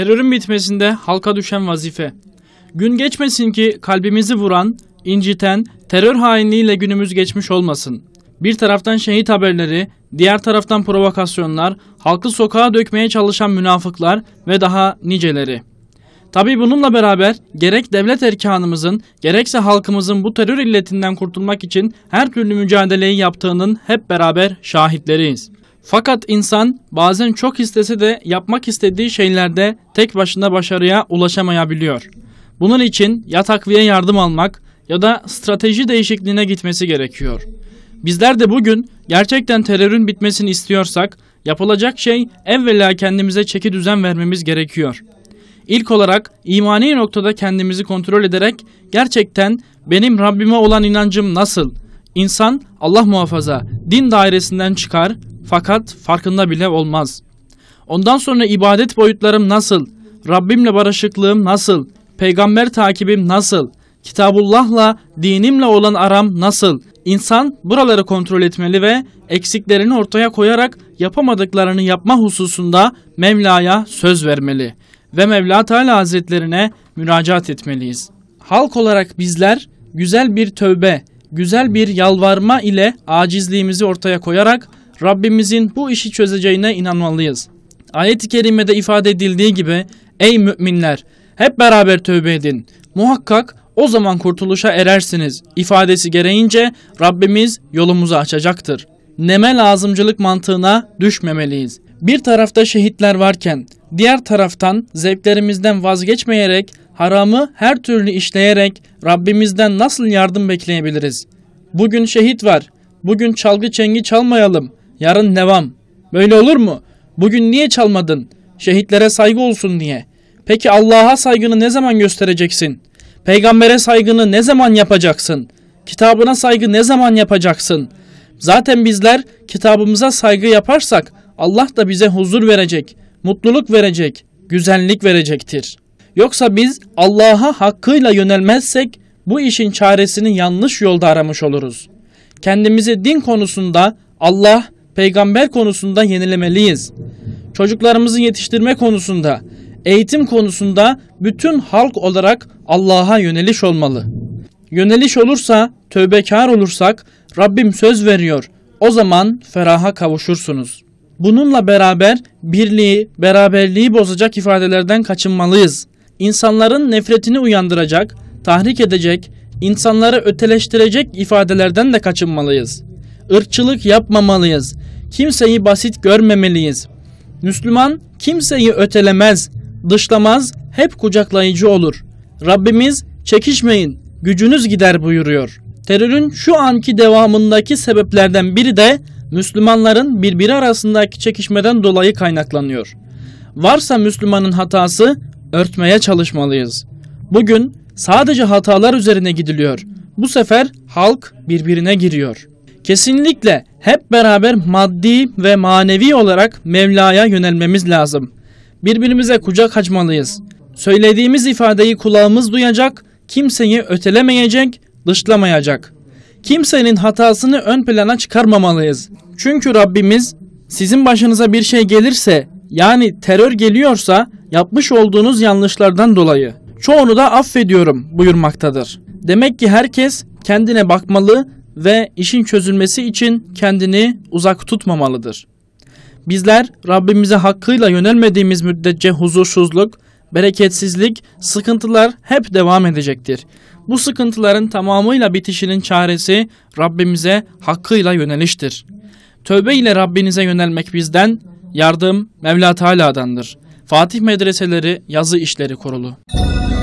Terörün bitmesinde halka düşen vazife. Gün geçmesin ki kalbimizi vuran, inciten, terör hainliğiyle günümüz geçmiş olmasın. Bir taraftan şehit haberleri, diğer taraftan provokasyonlar, halkı sokağa dökmeye çalışan münafıklar ve daha niceleri. Tabi bununla beraber gerek devlet erkanımızın gerekse halkımızın bu terör illetinden kurtulmak için her türlü mücadeleyi yaptığının hep beraber şahitleriyiz. Fakat insan bazen çok istese de yapmak istediği şeylerde tek başına başarıya ulaşamayabiliyor. Bunun için ya takviye yardım almak ya da strateji değişikliğine gitmesi gerekiyor. Bizler de bugün gerçekten terörün bitmesini istiyorsak yapılacak şey evvela kendimize çeki düzen vermemiz gerekiyor. İlk olarak imani noktada kendimizi kontrol ederek gerçekten benim Rabbime olan inancım nasıl? İnsan Allah muhafaza din dairesinden çıkar fakat farkında bile olmaz. Ondan sonra ibadet boyutlarım nasıl, Rabbimle barışıklığım nasıl, peygamber takibim nasıl, kitabullahla, dinimle olan aram nasıl? İnsan buraları kontrol etmeli ve eksiklerini ortaya koyarak yapamadıklarını yapma hususunda Mevla'ya söz vermeli ve Mevla Teala Hazretlerine müracaat etmeliyiz. Halk olarak bizler güzel bir tövbe, güzel bir yalvarma ile acizliğimizi ortaya koyarak Rabbimizin bu işi çözeceğine inanmalıyız. Ayet-i kerimede ifade edildiği gibi ey müminler hep beraber tövbe edin. Muhakkak o zaman kurtuluşa erersiniz ifadesi gereğince Rabbimiz yolumuzu açacaktır. Neme lazımcılık mantığına düşmemeliyiz. Bir tarafta şehitler varken diğer taraftan zevklerimizden vazgeçmeyerek haramı her türlü işleyerek Rabbimizden nasıl yardım bekleyebiliriz? Bugün şehit var. Bugün çalgı çengi çalmayalım yarın Nevam, Böyle olur mu? Bugün niye çalmadın? Şehitlere saygı olsun diye. Peki Allah'a saygını ne zaman göstereceksin? Peygambere saygını ne zaman yapacaksın? Kitabına saygı ne zaman yapacaksın? Zaten bizler kitabımıza saygı yaparsak Allah da bize huzur verecek, mutluluk verecek, güzellik verecektir. Yoksa biz Allah'a hakkıyla yönelmezsek bu işin çaresini yanlış yolda aramış oluruz. Kendimizi din konusunda Allah peygamber konusunda yenilemeliyiz. Çocuklarımızı yetiştirme konusunda, eğitim konusunda bütün halk olarak Allah'a yöneliş olmalı. Yöneliş olursa, tövbekar olursak Rabbim söz veriyor. O zaman feraha kavuşursunuz. Bununla beraber birliği, beraberliği bozacak ifadelerden kaçınmalıyız. İnsanların nefretini uyandıracak, tahrik edecek, insanları öteleştirecek ifadelerden de kaçınmalıyız. Irkçılık yapmamalıyız. Kimseyi basit görmemeliyiz. Müslüman kimseyi ötelemez, dışlamaz, hep kucaklayıcı olur. Rabbimiz çekişmeyin, gücünüz gider buyuruyor. Terörün şu anki devamındaki sebeplerden biri de Müslümanların birbiri arasındaki çekişmeden dolayı kaynaklanıyor. Varsa Müslümanın hatası örtmeye çalışmalıyız. Bugün sadece hatalar üzerine gidiliyor. Bu sefer halk birbirine giriyor. Kesinlikle hep beraber maddi ve manevi olarak Mevla'ya yönelmemiz lazım. Birbirimize kucak açmalıyız. Söylediğimiz ifadeyi kulağımız duyacak, kimseyi ötelemeyecek, dışlamayacak. Kimsenin hatasını ön plana çıkarmamalıyız. Çünkü Rabbimiz sizin başınıza bir şey gelirse yani terör geliyorsa yapmış olduğunuz yanlışlardan dolayı çoğunu da affediyorum buyurmaktadır. Demek ki herkes kendine bakmalı ve işin çözülmesi için kendini uzak tutmamalıdır. Bizler Rabbimize hakkıyla yönelmediğimiz müddetçe huzursuzluk, bereketsizlik, sıkıntılar hep devam edecektir. Bu sıkıntıların tamamıyla bitişinin çaresi Rabbimize hakkıyla yöneliştir. Tövbe ile Rabbinize yönelmek bizden, yardım Mevla Teala'dandır. Fatih medreseleri yazı işleri kurulu.